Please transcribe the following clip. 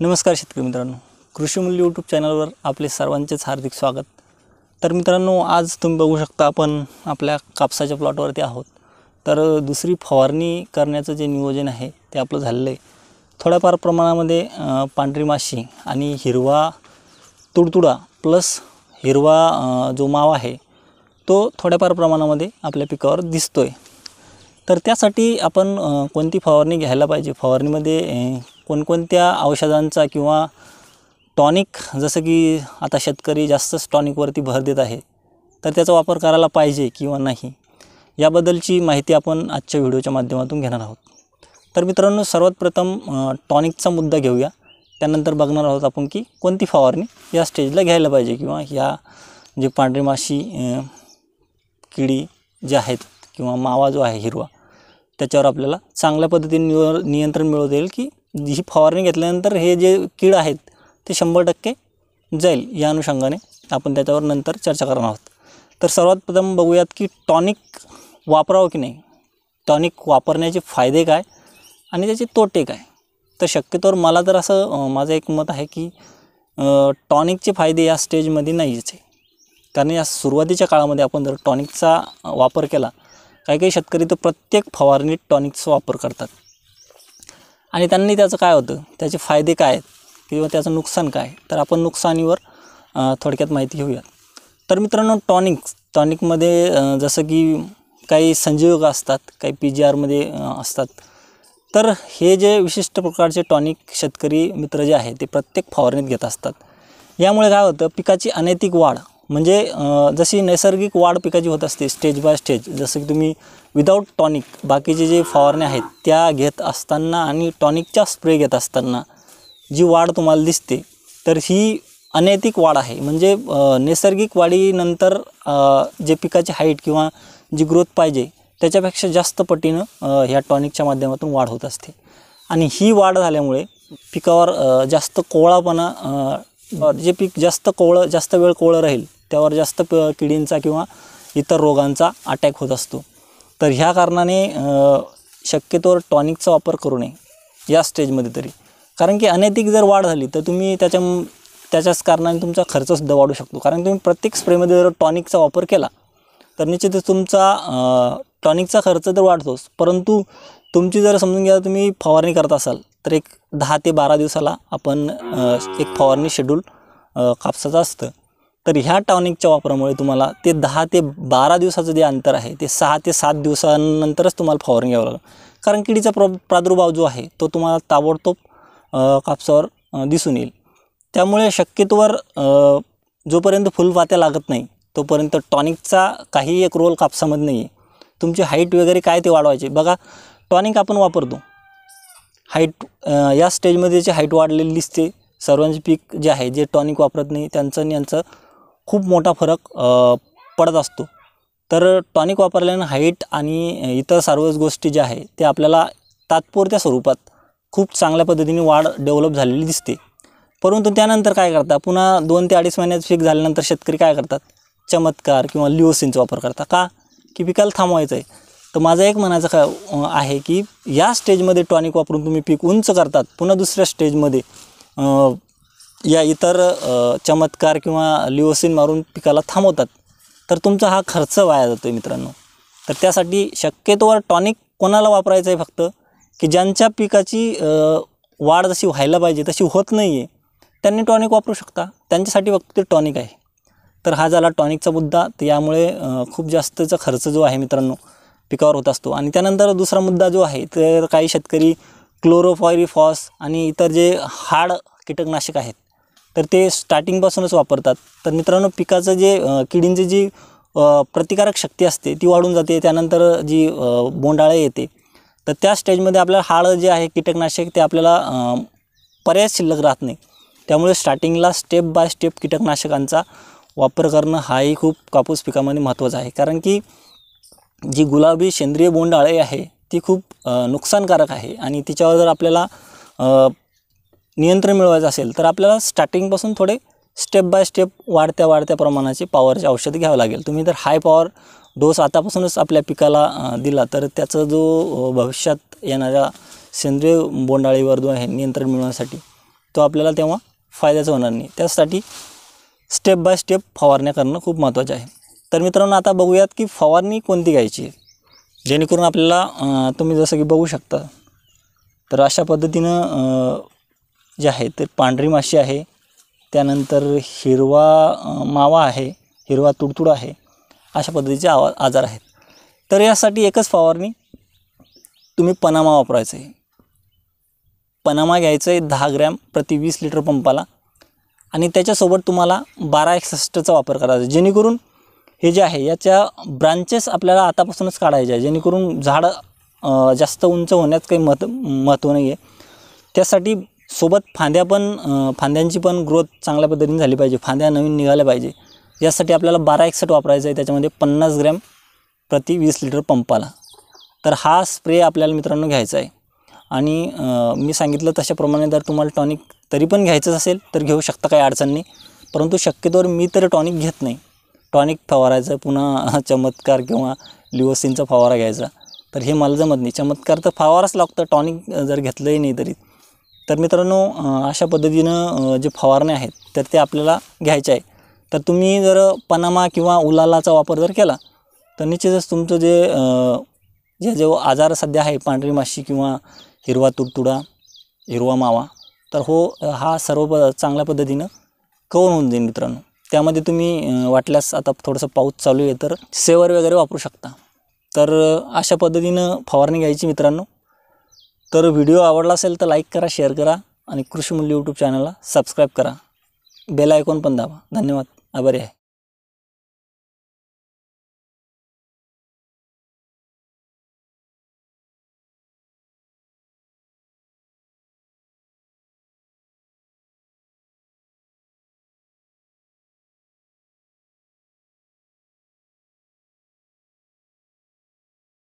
नमस्कार शेतकरी मित्रांनो कृषी मूल्य यूट्यूब चॅनलवर आपले सर्वांचेच हार्दिक स्वागत तर मित्रांनो आज तुम्ही बघू शकता आपण आपल्या कापसाच्या प्लॉटवरती आहोत तर दुसरी फवारणी करण्याचं जे नियोजन आहे ते आपलं झालेलं आहे थोड्याफार प्रमाणामध्ये पांढरी माशी आणि हिरवा तुडतुडा प्लस हिरवा जो माव आहे तो थोड्याफार प्रमाणामध्ये आपल्या पिकावर दिसतो आहे तर त्यासाठी आपण कोणती फवारणी घ्यायला पाहिजे फवारणीमध्ये कोणकोणत्या औषधांचा किंवा टॉनिक जसं की आता शेतकरी जास्तच टॉनिकवरती भर देत आहे तर त्याचा वापर करायला पाहिजे किंवा नाही याबद्दलची माहिती आपण आजच्या व्हिडिओच्या माध्यमातून घेणार आहोत तर मित्रांनो सर्वात प्रथम टॉनिकचा मुद्दा घेऊया त्यानंतर बघणार आहोत आपण की कोणती फवारणी या स्टेजला घ्यायला पाहिजे किंवा ह्या जे पांढरी माशी किडी जे आहेत किंवा मावा जो आहे हिरवा त्याच्यावर आपल्याला चांगल्या पद्धतीने नियंत्रण मिळवता येईल की ही फवारणी घेतल्यानंतर हे जे कीड आहेत ते शंभर टक्के जाईल या अनुषंगाने आपण त्याच्यावर नंतर चर्चा करणार आहोत तर सर्वात प्रथम बघूयात की टॉनिक वापरावं की नाही टॉनिक वापरण्याचे फायदे काय आणि त्याचे तोटे काय तर शक्यतोवर मला तर असं माझं एक मत आहे की टॉनिकचे फायदे या स्टेजमध्ये नाही आहे कारण या सुरुवातीच्या काळामध्ये आपण जर टॉनिकचा वापर केला काही काही शेतकरी तर प्रत्येक फवारणीत टॉनिकचा वापर करतात आणि त्यांनी त्याचं काय होतं त्याचे फायदे काय आहेत किंवा त्याचं नुकसान काय तर आपण नुकसानीवर थोडक्यात माहिती घेऊयात तर मित्रांनो टॉनिक टॉनिकमध्ये जसं की काही संजीवक असतात काही पी जी आरमध्ये असतात तर हे जे विशिष्ट प्रकारचे टॉनिक शेतकरी मित्र जे आहे ते प्रत्येक फवारणीत घेत असतात यामुळे काय होतं पिकाची अनैतिक वाढ म्हणजे जशी नैसर्गिक वाढ पिकाची होत असते स्टेज बाय स्टेज जसं की तुम्ही विदाऊट टॉनिक बाकीचे जे फवारणे आहेत त्या घेत असताना आणि टॉनिकचा स्प्रे घेत असताना जी वाढ तुम्हाला दिसते तर ही अनैतिक वाढ आहे म्हणजे नैसर्गिक वाढीनंतर जे पिकाची हाईट किंवा जी ग्रोथ पाहिजे त्याच्यापेक्षा जास्त पटीनं ह्या टॉनिकच्या माध्यमातून वाढ होत असते आणि ही वाढ झाल्यामुळे पिकावर जास्त कोवळापणा जे पीक जास्त कोवळं जास्त वेळ कोवळं राहील त्यावर जास्त प किडींचा किंवा इतर रोगांचा अटॅक होत असतो तर ह्या कारणाने शक्यतोवर टॉनिकचा वापर करू नये या स्टेजमध्ये तरी कारण की अनैतिक जर वाढ झाली तर तुम्ही त्याच्या त्याच्याच कारणाने तुमचा खर्चसुद्धा वाढू शकतो कारण तुम्ही प्रत्येक स्प्रेमध्ये जर टॉनिकचा वापर केला तर निश्चितच तुमचा टॉनिकचा खर्च तर वाढतोच परंतु तुमची जर समजून घ्या तुम्ही फवारणी करत असाल तर एक दहा ते बारा दिवसाला आपण एक फवारणी शेड्यूल कापसाचं असतं तर ह्या टॉनिकच्या वापरामुळे तुम्हाला ते दहा ते बारा दिवसाचं जे अंतर आहे ते सहा ते सात दिवसानंतरच तुम्हाला फवारून घ्यावं लागेल कारण किडीचा प्र प्रादुर्भाव जो आहे तो तुम्हाला ताबडतोब कापसावर दिसून येईल त्यामुळे शक्यतोवर जोपर्यंत फुलपात्या लागत नाही तोपर्यंत टॉनिकचा काही एक रोल कापसामध्ये नाही आहे तुमची हाईट वगैरे काय ते वाढवायचे बघा टॉनिक आपण वापरतो हाईट या स्टेजमध्ये जे हाईट वाढलेली दिसते सर्वांचे पीक जे आहे जे टॉनिक वापरत नाही त्यांचं आणि यांचं खूप मोठा फरक पडत असतो तर टॉनिक वापरल्यानं हाईट आणि इतर सर्वच गोष्टी ज्या आहे ते आपल्याला तात्पुरत्या स्वरूपात खूप चांगल्या पद्धतीने वाढ डेव्हलप झालेली दिसते परंतु त्यानंतर काय करतात पुन्हा दोन ते अडीच महिन्यात पीक झाल्यानंतर शेतकरी काय करतात चमत्कार किंवा लिओसिनचा वापर करतात का की पिकाला थांबवायचं आहे तर माझं एक म्हणायचं काय आहे की या स्टेजमध्ये टॉनिक वापरून तुम्ही पीक उंच करतात पुन्हा दुसऱ्या स्टेजमध्ये या इतर चमत्कार किंवा लिओसिन मारून पिकाला थांबवतात तर तुमचा हा खर्च वाया जातो आहे मित्रांनो तर त्यासाठी शक्यतोवर टॉनिक कोणाला वापरायचं आहे फक्त की ज्यांच्या पिकाची वाढ जशी व्हायला पाहिजे तशी होत नाही आहे त्यांनी टॉनिक वापरू शकता त्यांच्यासाठी फक्त ते टॉनिक आहे तर हा झाला टॉनिकचा मुद्दा तर यामुळे खूप जास्तचा खर्च जो आहे मित्रांनो पिकावर होत असतो आणि त्यानंतर दुसरा मुद्दा जो आहे तर काही शेतकरी क्लोरोफॉरिफॉस आणि इतर जे हाड कीटकनाशक आहेत तर ते स्टार्टिंगपासूनच वापरतात तर मित्रांनो पिकाचं जे किडींचं जी प्रतिकारक शक्ती असते ती वाढून जाते त्यानंतर जी बोंडाळे येते तर त्या स्टेजमध्ये आपल्याला हाळ जे आहे कीटकनाशक ते आपल्याला पर्याय शिल्लक राहत नाही त्यामुळे स्टार्टिंगला स्टेप बाय स्टेप कीटकनाशकांचा वापर करणं हाही खूप कापूस पिकामध्ये महत्त्वाचा आहे कारण की जी गुलाबी सेंद्रिय बोंडाळे आहे ती खूप नुकसानकारक आहे आणि तिच्यावर जर आपल्याला नियंत्रण मिळवायचं असेल तर आपल्याला स्टार्टिंगपासून थोडे स्टेप बाय स्टेप वाढत्या वाढत्या प्रमाणाचे पॉवरचे औषध घ्यावं लागेल तुम्ही जर हाय पॉवर डोस आतापासूनच आपल्या पिकाला दिला तर त्याचा जो भविष्यात येणाऱ्या सेंद्रिय बोंडाळीवर जो आहे नियंत्रण मिळवण्यासाठी तो आपल्याला तेव्हा फायद्याचा होणार नाही त्यासाठी स्टेप बाय स्टेप फवारण्या करणं खूप महत्त्वाचं आहे तर मित्रांनो आता बघूयात की फवारणी कोणती घ्यायची आहे जेणेकरून आपल्याला तुम्ही जसं की बघू शकता तर अशा पद्धतीनं जे आहे ते पांढरी माशी आहे त्यानंतर हिरवा मावा आहे हिरवा तुडतुड आहे अशा पद्धतीचे आवा आजार आहेत तर यासाठी एकच फवारणी तुम्ही पनामा वापरायचं आहे पनामा घ्यायचं आहे दहा ग्रॅम प्रति वीस लिटर पंपाला आणि त्याच्यासोबत तुम्हाला बारा एकसष्टचा वापर करायचा जेणेकरून हे जे आहे याच्या ब्रांचेस आपल्याला आतापासूनच काढायचे आहे जेणेकरून झाडं जास्त उंच होण्यात काही महत्व महत्त्व नाही आहे त्यासाठी सोबत फांद्या पण फांद्यांची पण ग्रोथ चांगल्या पद्धतीने झाली पाहिजे फांद्या नवीन निघाल्या पाहिजे यासाठी आपल्याला बारा एकसट वापरायचं आहे त्याच्यामध्ये पन्नास ग्रॅम प्रति वीस लिटर पंपाला तर हा स्प्रे आपल्याला मित्रांनो घ्यायचा आहे आणि मी सांगितलं तशाप्रमाणे जर तुम्हाला टॉनिक तरी पण घ्यायचंच असेल तर घेऊ शकता काही अडचण नाही परंतु शक्यतोवर मी तर टॉनिक घेत नाही टॉनिक फवारायचं पुन्हा चमत्कार किंवा लिओसिनचा फवारा घ्यायचा तर हे मला जमत नाही चमत्कार तर फवाराच लागतं टॉनिक जर घेतलंही नाही तरी तर मित्रांनो अशा पद्धतीनं जे फवारणे आहेत तर ते आपल्याला घ्यायचे आहे तर तुम्ही जर पनामा किंवा उलालाचा वापर जर केला तर निश्चितच तुमचं जे जे जो आजार सध्या आहे पांढरी माशी किंवा हिरवा तुडतुडा हिरवा मावा तर हो हा सर्व प चांगल्या पद्धतीनं कवर होऊन जाईल मित्रांनो त्यामध्ये तुम्ही वाटल्यास आता थोडंसं पाऊस चालू आहे तर सेवर वगैरे वापरू शकता तर अशा पद्धतीनं फवारणी घ्यायची मित्रांनो तर व्हिडिओ आवडला असेल तर लाईक करा शेअर करा आणि कृषीमूल्य यूट्यूब चॅनलला सबस्क्राईब करा बेल आयकॉन पण दाबा धन्यवाद आभारी आहे